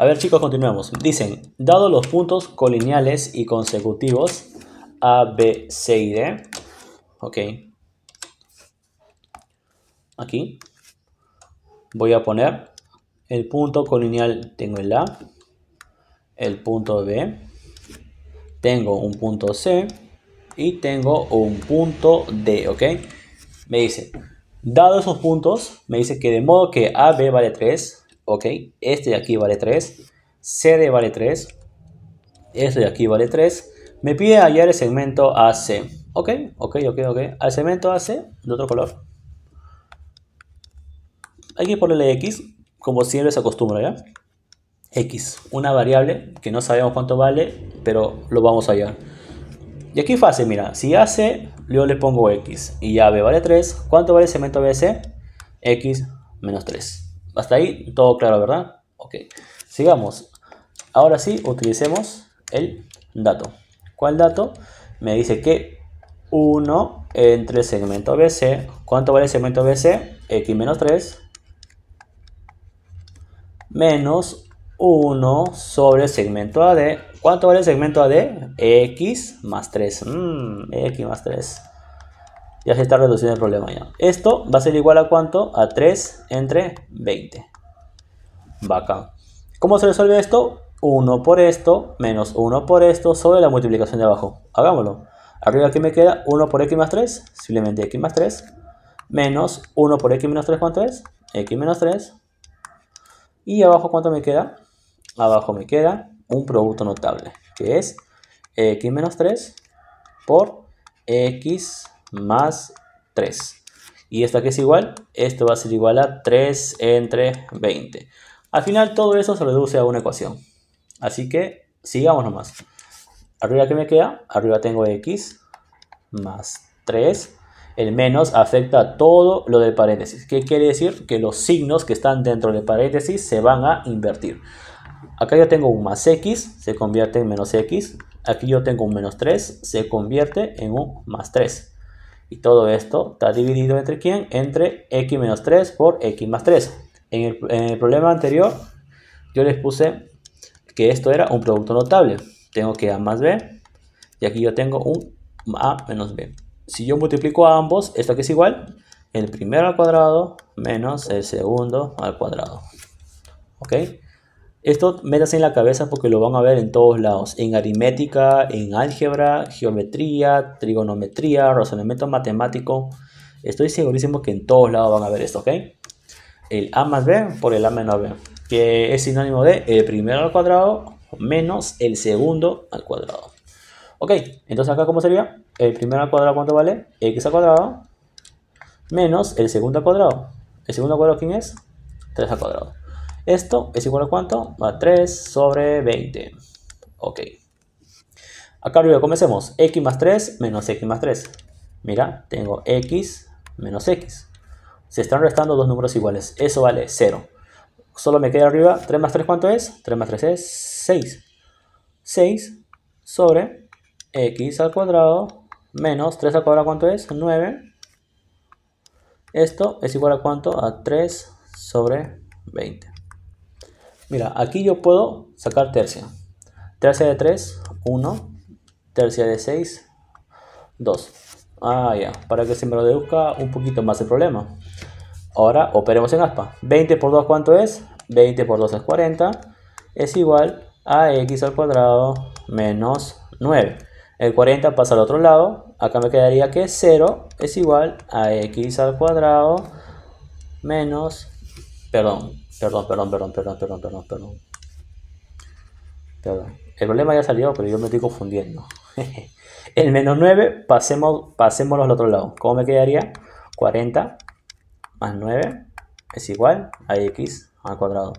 A ver chicos, continuemos. Dicen, dado los puntos colineales y consecutivos A, B, C y D. Ok. Aquí. Voy a poner el punto colineal, tengo el A, el punto B, tengo un punto C y tengo un punto D, ¿ok? Me dice, dado esos puntos, me dice que de modo que AB vale 3, ¿ok? Este de aquí vale 3, CD vale 3, este de aquí vale 3. Me pide hallar el segmento AC, ¿ok? Ok, ok, ok. Al segmento AC, de otro color. Hay que ponerle X, como siempre se acostumbra, ¿ya? X, una variable que no sabemos cuánto vale, pero lo vamos a hallar. Y aquí fácil, mira, si AC, yo le pongo X y ya B vale 3, ¿cuánto vale el segmento BC? X menos 3. Hasta ahí, todo claro, ¿verdad? Ok, sigamos. Ahora sí, utilicemos el dato. ¿Cuál dato? Me dice que 1 entre el segmento BC. ¿Cuánto vale el segmento BC? X menos 3 menos 1 sobre el segmento AD. ¿Cuánto vale el segmento AD? X más 3. Mm, X más 3 ya se está reduciendo el problema ya. Esto va a ser igual a cuánto? A 3 entre 20. Bacán. ¿Cómo se resuelve esto? 1 por esto menos 1 por esto sobre la multiplicación de abajo. Hagámoslo. Arriba aquí me queda 1 por x más 3, simplemente x más 3, menos 1 por x menos 3, ¿cuánto es? x menos 3. Y abajo, ¿cuánto me queda? Abajo me queda un producto notable, que es x menos 3 por x más 3. ¿Y esto que es igual? Esto va a ser igual a 3 entre 20. Al final todo eso se reduce a una ecuación. Así que sigamos nomás. Arriba que me queda, arriba tengo x más 3. El menos afecta a todo lo del paréntesis. ¿Qué quiere decir? Que los signos que están dentro del paréntesis se van a invertir. Acá yo tengo un más x, se convierte en menos x. Aquí yo tengo un menos 3, se convierte en un más 3. Y todo esto está dividido entre quién? Entre x menos 3 por x más 3. En el, problema anterior yo les puse que esto era un producto notable. Tengo que A más B y aquí yo tengo un A menos B. Si yo multiplico a ambos, esto que es igual, el primero al cuadrado menos el segundo al cuadrado. ¿Ok? Esto métase en la cabeza porque lo van a ver en todos lados, en aritmética, en álgebra, geometría, trigonometría, razonamiento matemático. Estoy segurísimo que en todos lados van a ver esto, ¿ok? El A más B por el A menos B, que es sinónimo de el primero al cuadrado menos el segundo al cuadrado. Ok, entonces acá ¿cómo sería? El primero al cuadrado ¿cuánto vale? X al cuadrado menos el segundo al cuadrado. ¿El segundo al cuadrado quién es? 3 al cuadrado. Esto es igual a cuánto? A 3 sobre 20. Ok. Acá arriba comencemos. X más 3 menos X más 3. Mira, tengo X menos X. Se están restando dos números iguales. Eso vale 0. Solo me queda arriba 3 más 3 ¿cuánto es? 3 más 3 es 6. 6 sobre X al cuadrado menos 3 al cuadrado ¿cuánto es? 9. Esto es igual a cuánto? A 3 sobre 20. Mira, aquí yo puedo sacar tercia. Tercia de 3, 1. Tercia de 6, 2. Ah, ya. Para que se me lo deduzca un poquito más el problema. Ahora operemos en aspa. 20 por 2, ¿cuánto es? 20 por 2 es 40. Es igual a x al cuadrado menos 9. El 40 pasa al otro lado. Acá me quedaría que 0 es igual a x al cuadrado menos Perdón, perdón, perdón, perdón, perdón, perdón, perdón, perdón. El problema ya salió, pero yo me estoy confundiendo. el menos 9, pasemos, pasémoslo al otro lado. ¿Cómo me quedaría? 40 más 9 es igual a x al cuadrado.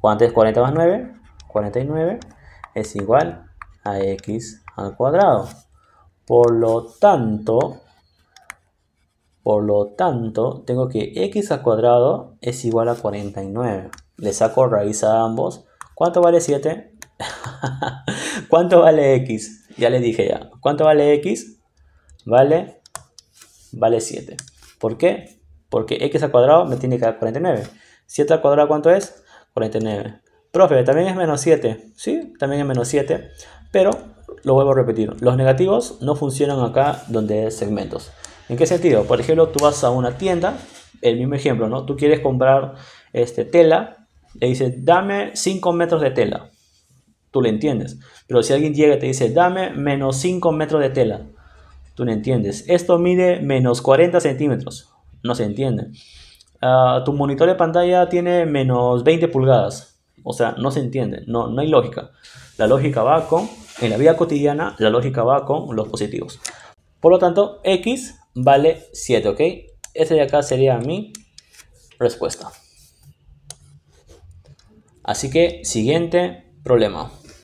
¿Cuánto es 40 más 9? 49 es igual a x al cuadrado. Por lo tanto, por lo tanto, tengo que x al cuadrado es igual a 49. Le saco raíz a ambos. ¿Cuánto vale 7? ¿Cuánto vale x? Ya le dije ya. ¿Cuánto vale x? Vale, vale 7. ¿Por qué? Porque x al cuadrado me tiene que dar 49. 7 al cuadrado, ¿cuánto es? 49. Profe, también es menos 7. Sí, también es menos 7. Pero lo vuelvo a repetir. Los negativos no funcionan acá donde es segmentos. ¿En qué sentido? Por ejemplo, tú vas a una tienda, el mismo ejemplo, ¿no? Tú quieres comprar este, tela, le dices, dame 5 metros de tela. Tú le entiendes. Pero si alguien llega y te dice, dame menos 5 metros de tela, tú no entiendes. Esto mide menos 40 centímetros. No se entiende. Ah, tu monitor de pantalla tiene menos 20 pulgadas. O sea, no se entiende. No, no hay lógica. La lógica va con, en la vida cotidiana, la lógica va con los positivos. Por lo tanto, X vale 7, ¿ok? Este de acá sería mi respuesta. Así que, siguiente problema.